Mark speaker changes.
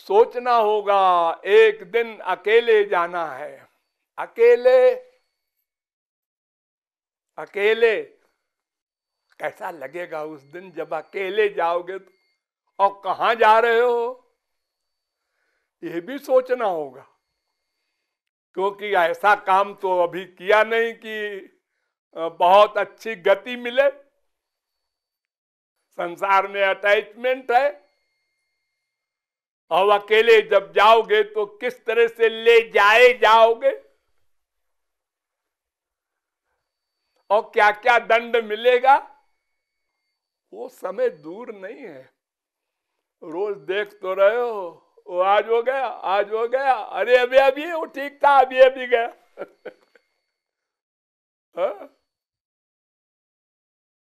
Speaker 1: सोचना होगा एक दिन अकेले जाना है अकेले अकेले कैसा लगेगा उस दिन जब अकेले जाओगे तो और कहा जा रहे हो ये भी सोचना होगा क्योंकि ऐसा काम तो अभी किया नहीं कि बहुत अच्छी गति मिले संसार में अटैचमेंट है अब अकेले जब जाओगे तो किस तरह से ले जाए जाओगे और क्या क्या दंड मिलेगा वो समय दूर नहीं है रोज देख तो रहे हो वो आज हो गया आज हो गया अरे अभी अभी वो ठीक था अभी अभी
Speaker 2: गया हाँ?